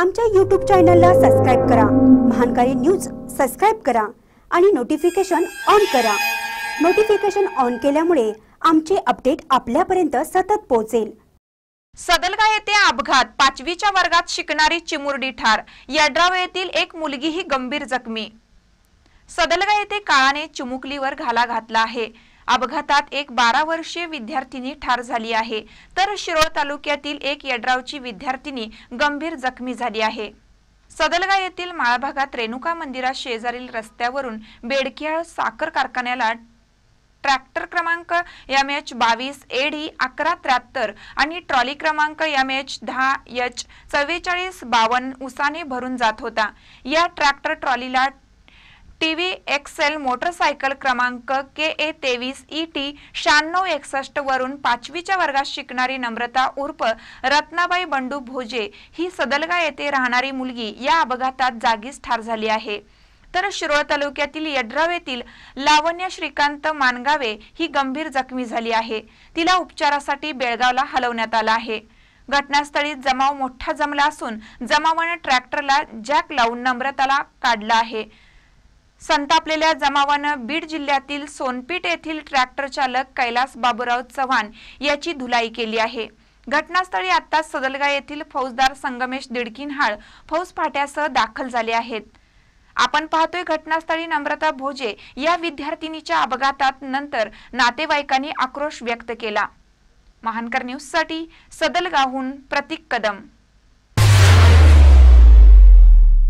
आमच्या यूट्यूब चॅनलला सबस्क्राईब करा महानकारी न्यूज सबस्क्राईब करा आणि नोटिफिकेशन ऑन करा नोटिफिकेशन ऑन केल्यामुळे आमचे अपडेट आपल्यापर्यंत सतत पोहोचेल सदलगा येथे अपघात पाचवीच्या वर्गात शिकणारी चिमुरडी ठार यड्राव येथील एक मुलगीही गंभीर जखमी सदलगा येथे काळाने चिमुकलीवर घाला घातला आहे अपघातात एक बारा वर्षीय विद्यार्थिनी ठार झाली आहे तर शिरोळ तालुक्यातील एक यड्रावची विद्यार्थिनी गंभीर जखमी झाली आहे सदलगा येथील माळभागात रेणुका मंदिरा शेजारील रस्त्यावरून बेडकियाळ साखर कारखान्याला ट्रॅक्टर क्रमांक एम एच बावीस ए अकरा त्र्याहत्तर आणि ट्रॉली क्रमांक एम एच दहा एच चव्वेचाळीस बावन्न उसाने भरून जात होता या ट्रॅक्टर ट्रॉलीला टी व्ही एक्सेल मोटरसायकल क्रमांक के ए तेवीस ई टी शहाण्णव एकसष्ट वरून पाचवीच्या वर्गात शिकणारी नम्रता उर्फ रत्नाबाई बंडू भोजे ही सदलगा येथे राहणारी मुलगी या अपघातात जागीच ठार झाली आहे तर शिरोळ तालुक्यातील यड्राव येथील लावण्य श्रीकांत मानगावे ही गंभीर जखमी झाली आहे तिला उपचारासाठी बेळगावला हलवण्यात आला आहे घटनास्थळी जमाव मोठा जमला असून जमावाने ट्रॅक्टरला जॅक लावून नम्रताला काढला आहे संतापलेल्या जमावानं बीड जिल्ह्यातील सोनपीठ येथील ट्रॅक्टर चालक कैलास बाबूराव चव्हाण याची धुलाई केली आहे घटनास्थळी आता सदलगा येथील फौजदार संगमेश दिडकिनहाळ फौज फाट्यासह दाखल झाले आहेत आपण पाहतोय घटनास्थळी नम्रता भोजे या विद्यार्थिनीच्या अपघातात नंतर नातेवाईकांनी आक्रोश व्यक्त केला महानकर न्यूज साठी सदलगाहून प्रतीक कदम